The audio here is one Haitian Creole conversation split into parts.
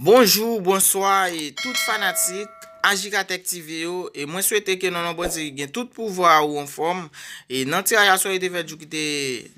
Bonjou, bonswa, e tout fanatik, aji katek TV yo, e mwen souwete ke nan an bodze gen tout pouvo a ou an form, e nan ti a yaswa yote vejou ki te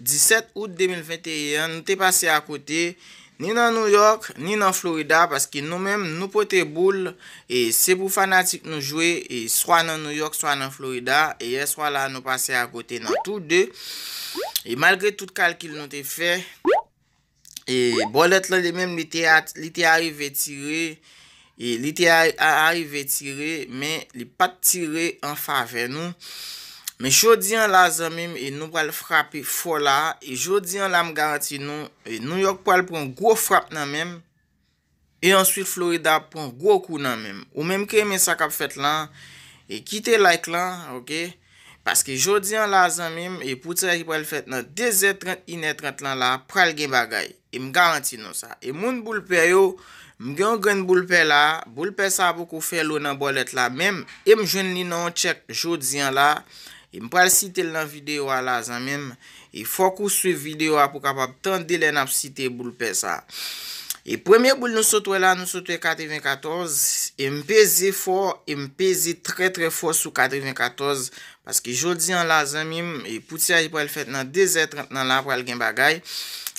17 out 2021, nan te pase a kote, ni nan New York, ni nan Florida, paski nou menm nou pote boule, e se pou fanatik nou jwe, e swa nan New York, swa nan Florida, e ye swa la nan pase a kote nan tout de, e malgre tout kalkil nan te fe, E bolet la li menm li te arive tire, li te arive tire e, menm li pat tire an fa ven nou. Men jodi an la zan menm e nou pral frape fola, e jodi an la m garanti nou, e New York pral pran gwo frape nan menm, e answil Florida pran gwo kou nan menm. Ou menm ke men sak ap fet lan, e kite like lan, ok? Paske jodi an la zanmim, e pou tsè ki pral fèt nan de zè trant inè trant lan la, pral gen bagay. E m garanti nan sa. E moun boulpe yo, m gen gen boulpe la, boulpe sa pou kou fè lou nan bolet la. Mèm, e m joun li nan chèk jodi an la, e m pral sitel nan videwa la zanmim, e fòkou su videwa pou kapap tan delen ap site boulpe sa. E premye boul nou sotwe la, nou sotwe 94, e mpeze for, e mpeze tre tre for sou 94, paske jodi an la zanmim, e pouti aji pou el fet nan dezet nan la pral gen bagay.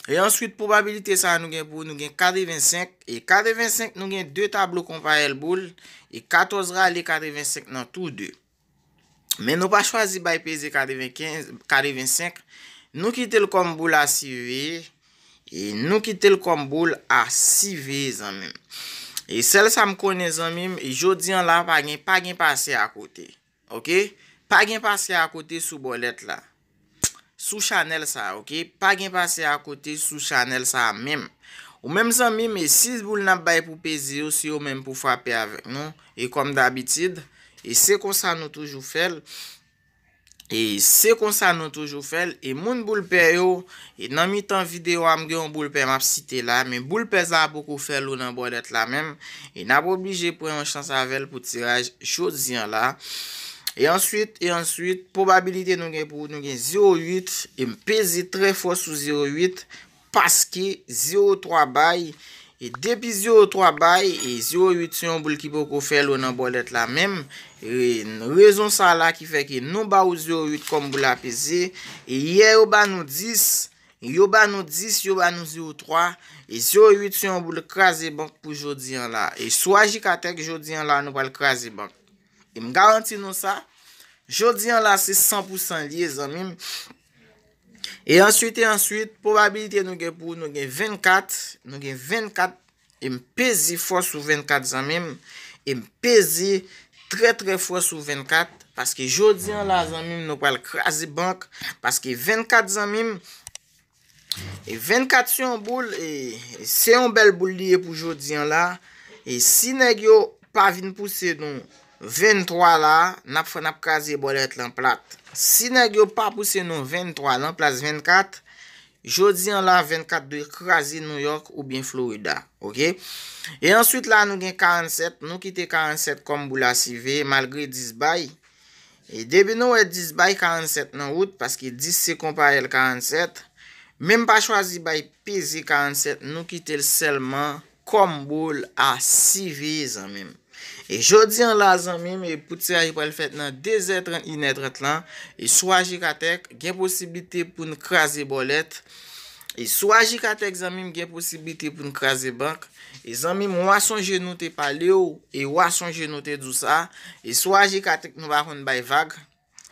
E answit, probabilite sa nou gen boul, nou gen 45, e 45 nou gen 2 tablo kompare el boul, e 14 rale 45 nan tou 2. Men nou pa chwazi bay peze 45, nou ki tel kom boul asiveye, E nou ki tel kon boule a 6 vè zan mèm. E sel sa m konè zan mèm, e jodi an la pa gen pa gen pase a kote. Ok? Pa gen pase a kote sou bolet la. Sou chanel sa, ok? Pa gen pase a kote sou chanel sa mèm. Ou mèm zan mèm, e 6 boule nan bay pou pezi ou si ou mèm pou fapè avèk nou. E kom dabitid. E se kon sa nou toujou fèl. E se kon sa nou toujou fel, e moun boulpe yo, e nan mi tan videyo am gen yon boulpe map site la, men boulpe zan pou kou fel ou nan bodet la menm, e nan pou oblije pren yon chans avel pou tiraj chot ziyan la. E answit, e answit, probabilite nou gen pou nou gen 0-8, e m pezi tre fos sou 0-8, paske 0-3 baye, E depi 0.3 bay, 0.8 e siyon boul ki pou kou fèl ou nan bolet la mem, e rezon sa la ki fèk e nou ba ou 0.8 kom boul apize, e ye yo ba nou 10, yo ba nou 10, yo ba nou 0.3, e 0.8 siyon boul krasi bank pou jodi an la. E swa jika tek jodi an la nou bal krasi bank. E m garanti nou sa, jodi an la se 100% liye zanmim, E answite answite, e pobabilite nou gen pou, nou gen 24, nou gen 24, e m pezi fos sou 24 zanmim, e m pezi tre tre fos sou 24, paske jodian la zanmim nou pal krasi bank, paske 24 zanmim, e 24 sou yon boul, e, e se yon bel boul liye pou jodian la, e si negyo pa vin puse nou 23 la, nap fwa nap krasi bolet lan plat. Si na gyo pa pwese nou 23 lan, plas 24, jodi an lan 24 doye krasi New York ou bin Florida, ok? E answit la nou gen 47, nou kite 47 kombol asive, malgre 10 bay. E debi nou e 10 bay 47 nan wout, paski 10 se kompare l 47. Mem pa chwazi bay pezi 47, nou kite l selman kombol asive zan menm. E jodi an la zanmim e pout se aji pal fèt nan dezètran inèdret lan. E sou aji katek gen posibite pou nou krasè bolèt. E sou aji katek zanmim gen posibite pou nou krasè bank. E zanmim wason genote pale ou e wason genote dousa. E sou aji katek nou bakon bay vag.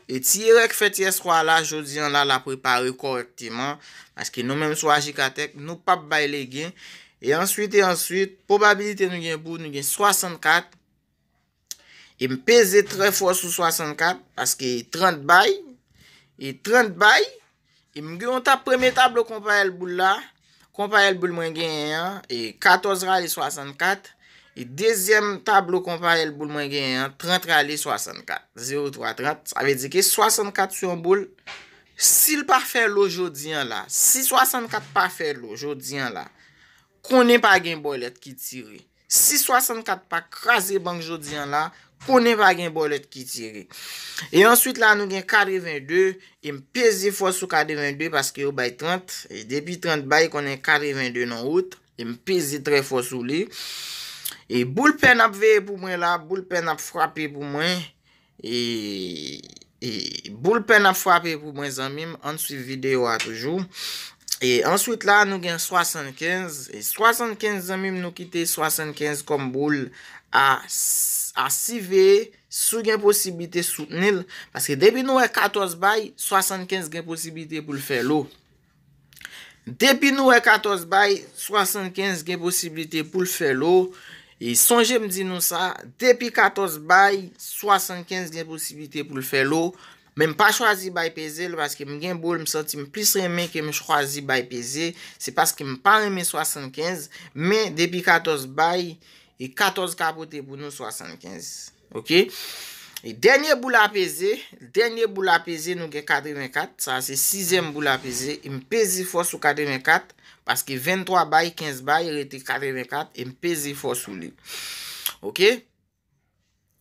E ti rek fèt yes kwa la jodi an la la preparè korrektiman. Aske nou menm sou aji katek nou pap bay le gen. E answite answite, probabilite nou gen bou nou gen 64. E m peze tre fwa sou 64, paske 30 bay. E 30 bay, e m gyon ta preme tablo kompa el boul la, kompa el boul mwen genyen, e 14 rali 64, e dezyem tablo kompa el boul mwen genyen, 30 rali 64, 0, 3, 30. A ve di ke 64 sou yon boul, si l pa fè lo jodi an la, si 64 pa fè lo jodi an la, konen pa gen boy let ki tiri. 6.64 pa krasi bank jodi an la, pounen pa gen bolet ki tire. E answit la nou gen 42, e m pezi fos ou 42 paske yo bay 30, e depi 30 bay konen 42 nan out, e m pezi tre fos ou li. E boulpen ap veye pou mwen la, boulpen ap frape pou mwen, e boulpen ap frape pou mwen zanmim, an su videyo a toujou. E answit la nou gen 75, e 75 zanmim nou kite 75 konm bol a sive sou gen posibite soutenil. Pase depi nou e 14 bay, 75 gen posibite pou l felou. Depi nou e 14 bay, 75 gen posibite pou l felou. E sonje mdi nou sa, depi 14 bay, 75 gen posibite pou l felou. Men pa chwazi bay peze, lw aske m gen bol m senti m plis remen ke m chwazi bay peze. Se paske m pa remen 75, men depi 14 bay, e 14 kabote pou nou 75. Ok? E denye bou la peze, denye bou la peze nou gen 84, sa se 6e m bou la peze. E m peze fos ou 84, paske 23 bay, 15 bay, rete 84, e m peze fos ou li. Ok?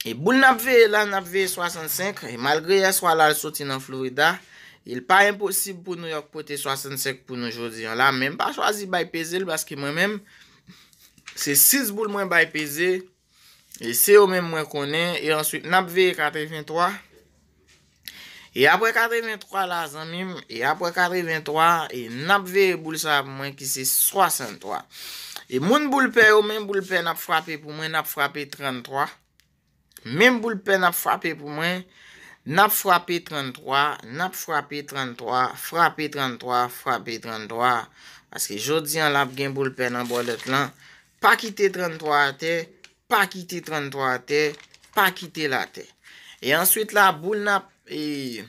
E boul napve, la napve 65, e malgre ya swa la l soti nan Florida, e l pa imposib pou nou yok pote 65 pou nou jodi, an la menm pa chwazi bay peze l, baski menm menm, se 6 boul mwen bay peze, e se o menm mwen konen, e answit napve 83, e apre 83 la zanmim, e apre 83, e napve boul sa mwen ki se 63, e moun boul pe, o menm boul pe nap frape, pou mwen nap frape 33, Mèm boulpe nap frape pou mwen, nap frape 33, nap frape 33, frape 33, frape 33. Paske jodi an lap gen boulpe nan bole tlan, pa kite 33 ate, pa kite 33 ate, pa kite la ate. E answit la boul nap, e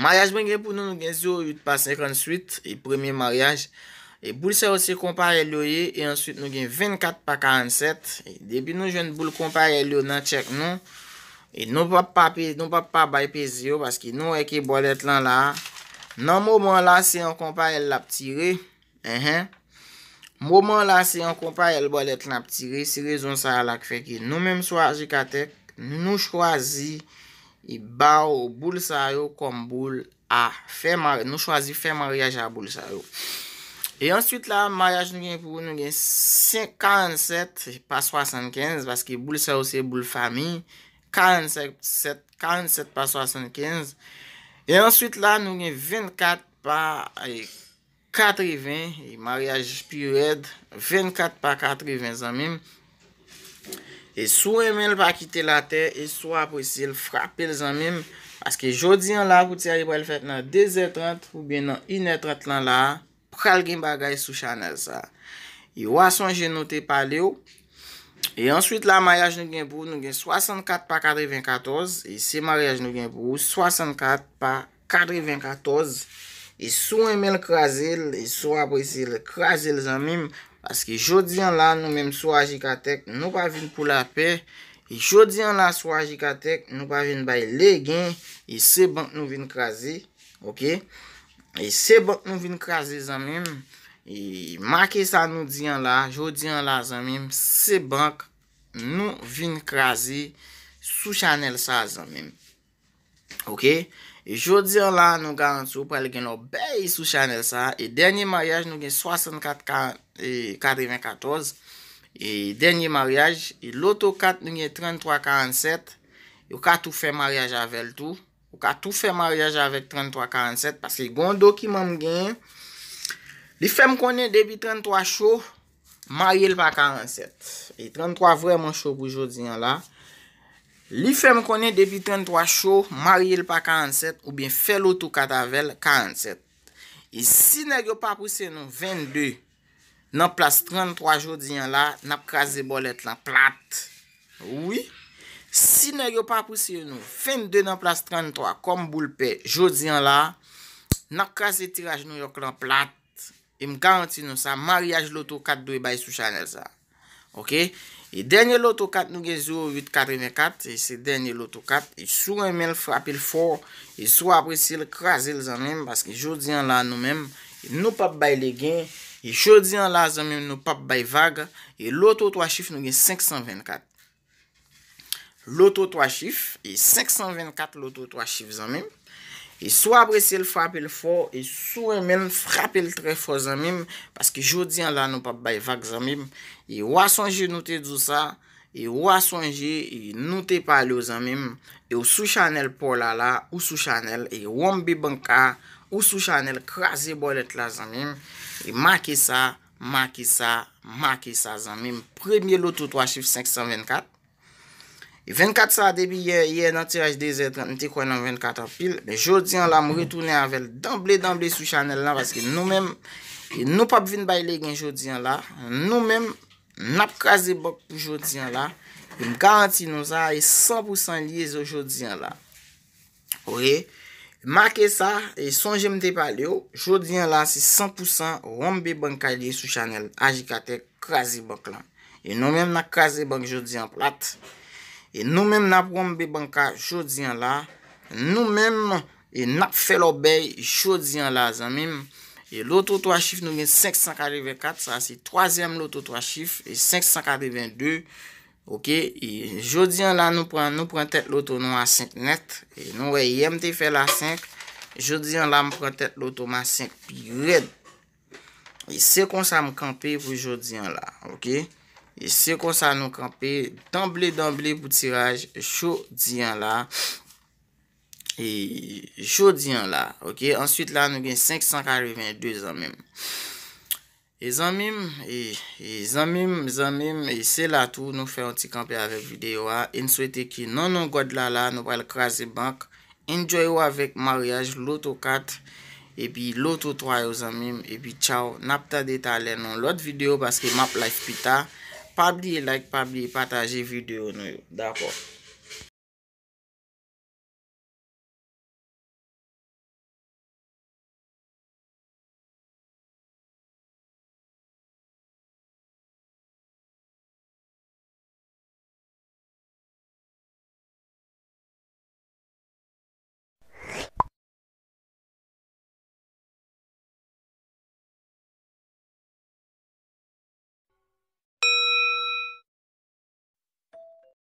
mayaj bwen gen pou nou genzyo 8 pas 58, e premi mayaj. E boul sa yo se kompa el yo ye, e answit nou gen 24 pa 47, e debi nou jen boul kompa el yo nan tchek nou, e nou pa pa uh e bay pezi yo, paski nou ek e bolet lan la, nan mouman la se yon kompa el la ptire, mouman la se yon kompa el bolet lan ptire, si rezon sa la, feki nou menm swazi katek, nou chwazi, i ba ou boul sa yo kom boul a, nou chwazi fèm a riaj a boul sa yo. E answit la, maryaj nou gen pou, nou gen 47 pa 75, paske bou l sa ou se, bou l fami, 47 pa 75. E answit la, nou gen 24 pa 80, e maryaj pi ou ed, 24 pa 80 zanmim. E sou emel pa kite la te, e sou aposil frape l zanmim, paske jodi an la, kouti a yi brel fèt nan 2.30 ou bin nan 1.30 lan la, kal gen bagay sou chanel sa y wason jenote pale ou e answit la mayaj nou gen pou nou gen 64 pa 94 e se mayaj nou gen pou 64 pa 94 e sou emen krasel e sou apresil krasel zan mim paske jodi an la nou menm sou ajikatek nou pa vin pou la pe e jodi an la sou ajikatek nou pa vin bay le gen e se ban nou vin krasel ok E se bank nou vin krasi zanmim, e maki sa nou diyan la, jo diyan la zanmim, se bank nou vin krasi sou chanel sa zanmim. Ok, e jo diyan la nou garansou pou el gen nou beyi sou chanel sa, e denye maryaj nou gen 64,94. E, e denye maryaj, e loto kat nou gen 33,47. Yo katou fe maryaj avel tou. Ou ka tou fè mariage avèk 33-47. Pase yi gondou ki mam gen. Li fèm konen debi 33 chou. Marièl pa 47. E 33 vwèman chou pou jodi an la. Li fèm konen debi 33 chou. Marièl pa 47. Ou bien fè loutou katavel 47. E si nè gyo pa pwese nou 22. Nan plas 33 jodi an la. Nan krasi bolet lan plat. Ouwi. Si nan yo pa apousi yo nou, fin 2 nan plas 33, kom boulpe, jodi an la, nan krasi tiraj nou yo klan plat, im garantin nou sa, mariage loto 4 doye bay sou chanel sa, ok? E denye loto 4 nou gen 0844, e se denye loto 4, e sou remel frapil for, e sou apresi el krasi l zanmen, baske jodi an la nou men, nou pap bay le gen, e jodi an la zanmen nou pap bay vaga, e loto 3 chif nou gen 524. loto 3 chif, e 524 loto 3 chif zanmim, e sou apresye l fapel fò, e sou emen frapel tre fò zanmim, paske jodi an la nou pap bay vak zanmim, e wasonje nou te dousa, e wasonje nou te pale ou zanmim, e ou sou chanel pola la, ou sou chanel, e wambi banka, ou sou chanel krasi bolet la zanmim, e maki sa, maki sa, maki sa zanmim, premye loto 3 chif 524, 24 sa debi yè, yè nan tiraj de zè, nite kwen nan 24 apil, jodiyan la mou retounen anvel, damble damble sou chanel la, paske nou men, nou pap vin bay le gen jodiyan la, nou men, nap krasi bok pou jodiyan la, m garanti nou sa, e 100% liyez ou jodiyan la. Ou e, make sa, e son jem te pale ou, jodiyan la se 100% ronbe banka liye sou chanel, anji kater krasi bok lan. E nou men, nap krasi bok jodiyan plat, E nou menm nan prou mbe banka jodi an la. Nou menm e nan fè lo bey jodi an la zan menm. E loto 3 chif nou menm 544. Sa si 3e loto 3 chif. E 542. Ok. E jodi an la nou pran tet loto nou a 5 net. E nou wey yem te fè la 5. Jodi an la m pran tet loto ma 5 pi red. E se kon sa m kampe pou jodi an la. Ok. Se kon sa nou kampe, tamble, tamble, pou tiraj, chou diyan la. E chou diyan la. Ok, answit la nou gen 542 zanmim. E zanmim, e zanmim, zanmim, e se la tou nou fe yon ti kampe ave videyo a. E nou souwete ki nan nou god lala, nou prel krasi bank, enjou yo avek maryaj, loto kat, e pi loto toya yo zanmim, e pi chow, nap ta deta le nan lot videyo, paske map life pita, Pabli e like, pabli e pataje videyo nou yo. Dako.